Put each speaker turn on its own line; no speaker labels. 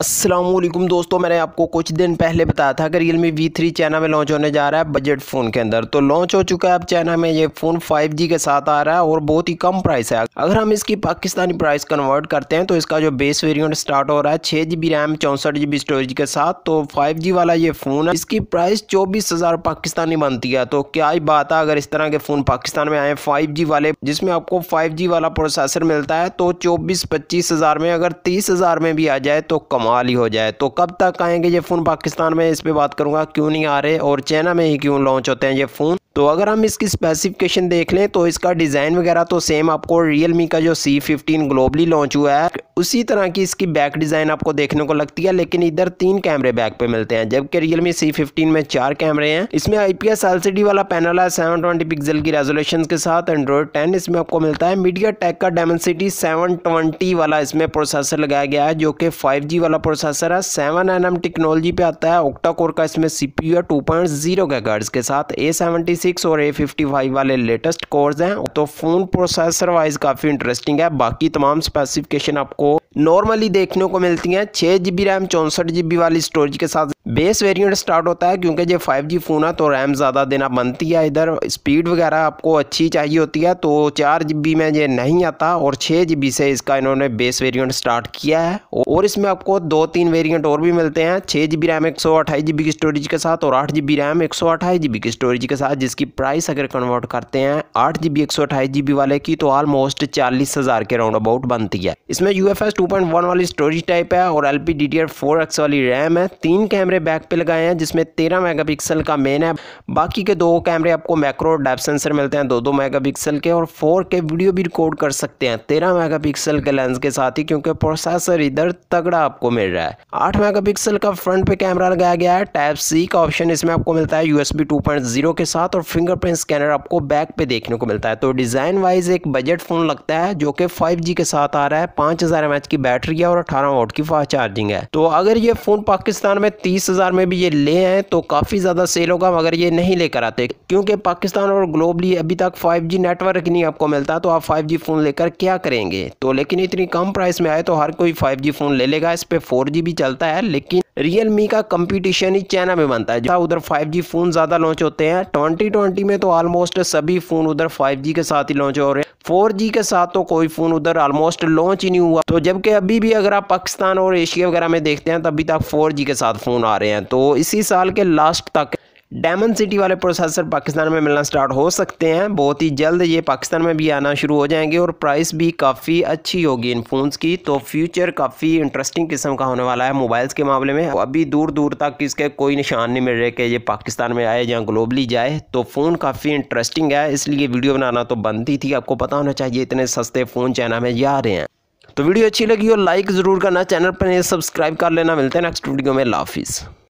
असलम दोस्तों मैंने आपको कुछ दिन पहले बताया था कि Realme V three China में लॉन्च होने जा रहा है बजट फ़ोन के अंदर तो लॉन्च हो चुका है अब चाइना में ये फ़ोन 5G के साथ आ रहा है और बहुत ही कम प्राइस है अगर हम इसकी पाकिस्तानी प्राइस कन्वर्ट करते हैं तो इसका जो बेस वेरियंट स्टार्ट हो रहा है छः जी बी रैम चौंसठ जी बी स्टोरेज के साथ तो फाइव जी वाला ये फ़ोन है इसकी प्राइस चौबीस हज़ार पाकिस्तानी बनती है तो क्या ही बात है अगर इस तरह के फ़ोन पाकिस्तान में आए फाइव जी वाले जिसमें आपको फाइव जी वाला प्रोसेसर मिलता है तो चौबीस पच्चीस हज़ार में अगर तीस हज़ार में भी आ जाए तो कम कमाल ही हो जाए तो कब तक आएंगे ये फ़ोन पाकिस्तान में इस पर बात करूँगा क्यों नहीं आ रहे और चाइना में ही क्यों लॉन्च होते हैं ये फ़ोन तो अगर हम इसकी स्पेसिफिकेशन देख लें तो इसका डिज़ाइन वगैरह तो सेम आपको रियलमी का जो सी फिफ्टीन ग्लोबली लॉन्च हुआ है उसी तरह की इसकी बैक डिज़ाइन आपको देखने को लगती है लेकिन इधर तीन कैमरे बैक पे मिलते हैं जबकि रियलमी सी फिफ्टीन में चार कैमरे हैं इसमें I P S L C D वाला पैनल है सेवन ट्वेंटी पिक्सल की रेजोलेशन के साथ एंड्रॉयड टेन इसमें आपको मिलता है मीडिया टेक का सिटी सेवन ट्वेंटी वाला इसमें प्रोसेसर लगाया गया है जो कि फाइव जी वाला प्रोसेसर है सेवन एन एम टेक्नोलॉजी पे आता है ओक्टा कोर का इसमें सी पी यू है टू पॉइंट जीरो के साथ ए सेवेंटी सिक्स और ए फिफ्टी फाइव वाले लेटेस्ट कोर्स हैं तो फ़ोन प्रोसेसर वाइज काफ़ी इंटरेस्टिंग है बाकी तमाम स्पेसिफिकेशन आपको नॉर्मली देखने को मिलती हैं छह जीबी रैम चौसठ जीबी वाली स्टोरेज के साथ बेस वेरिएंट स्टार्ट होता है क्योंकि जब 5G फ़ोन है तो रैम ज़्यादा देना बनती है इधर स्पीड वगैरह आपको अच्छी चाहिए होती है तो चार जी में ये नहीं आता और छः जी से इसका इन्होंने बेस वेरिएंट स्टार्ट किया है और इसमें आपको दो तीन वेरिएंट और भी मिलते हैं छः जी रैम एक की स्टोरेज के साथ और आठ जी रैम एक की स्टोरेज के साथ जिसकी प्राइस अगर कन्वर्ट करते हैं आठ जी बी वाले की तो ऑलमोस्ट चालीस हज़ार के राउंड अबाउट बनती है इसमें यू एफ वाली स्टोरेज टाइप है और एल पी वाली रैम है तीन कैमरे कैमरे बैक पे लगाए हैं जिसमें तेरह मेगापिक्सल का मेन है बाकी के दो कैमरे आपको मैक्रो डेप सेंसर मिलते हैं दो दो मेगापिक्सल के और फोर के वीडियो भी रिकॉर्ड कर सकते हैं तेरह मेगापिक्सल के लेंस के साथ ही क्योंकि प्रोसेसर इधर तगड़ा आपको मिल रहा है आठ मेगा का फ्रंट पे कैमरा लगाया गया है टाइप सी का ऑप्शन इसमें आपको मिलता है यूएस बी के साथ और फिंगरप्रिंट स्कैनर आपको बैक पे देखने को मिलता है तो डिज़ाइन वाइज एक बजट फ़ोन लगता है जो कि फाइव के साथ आ रहा है पांच हज़ार की बैटरी है और अठारह वोट की फास्ट चार्जिंग है तो अगर ये फ़ोन पाकिस्तान में तीस बीस हज़ार में भी ये ले आए तो काफ़ी ज़्यादा सेल होगा मगर ये नहीं लेकर आते क्योंकि पाकिस्तान और ग्लोबली अभी तक फाइव जी नेटवर्क नहीं आपको मिलता तो आप फाइव जी फ़ोन लेकर क्या करेंगे तो लेकिन इतनी कम प्राइस में आए तो हर कोई फाइव जी फ़ोन ले लेगा इस पर फोर जी भी चलता है लेकिन रियल मी का कंपटीशन ही चाइना में बनता है उधर 5G फ़ोन ज़्यादा लॉन्च होते हैं 2020 में तो ऑलमोस्ट सभी फ़ोन उधर 5G के साथ ही लॉन्च हो रहे हैं 4G के साथ तो कोई फ़ोन उधर ऑलमोस्ट लॉन्च ही नहीं हुआ तो जबकि अभी भी अगर आप पाकिस्तान और एशिया वगैरह में देखते हैं तभी तक 4G के साथ फ़ोन आ रहे हैं तो इसी साल के लास्ट तक डायमंड सिटी वाले प्रोसेसर पाकिस्तान में मिलना स्टार्ट हो सकते हैं बहुत ही जल्द ये पाकिस्तान में भी आना शुरू हो जाएंगे और प्राइस भी काफ़ी अच्छी होगी इन फ़ोन्स की तो फ्यूचर काफ़ी इंटरेस्टिंग किस्म का होने वाला है मोबाइल्स के मामले में अभी दूर दूर तक इसके कोई निशान नहीं मिल रहे कि ये पाकिस्तान में आए या ग्लोबली जाए तो फ़ोन काफ़ी इंटरेस्टिंग है इसलिए वीडियो बनाना तो बनती थी, थी आपको पता होना चाहिए इतने सस्ते फ़ोन चाइना में जा रहे हैं तो वीडियो अच्छी लगी हो लाइक ज़रूर करना चैनल पर सब्सक्राइब कर लेना मिलते हैं नेक्स्ट वीडियो में लाफिज़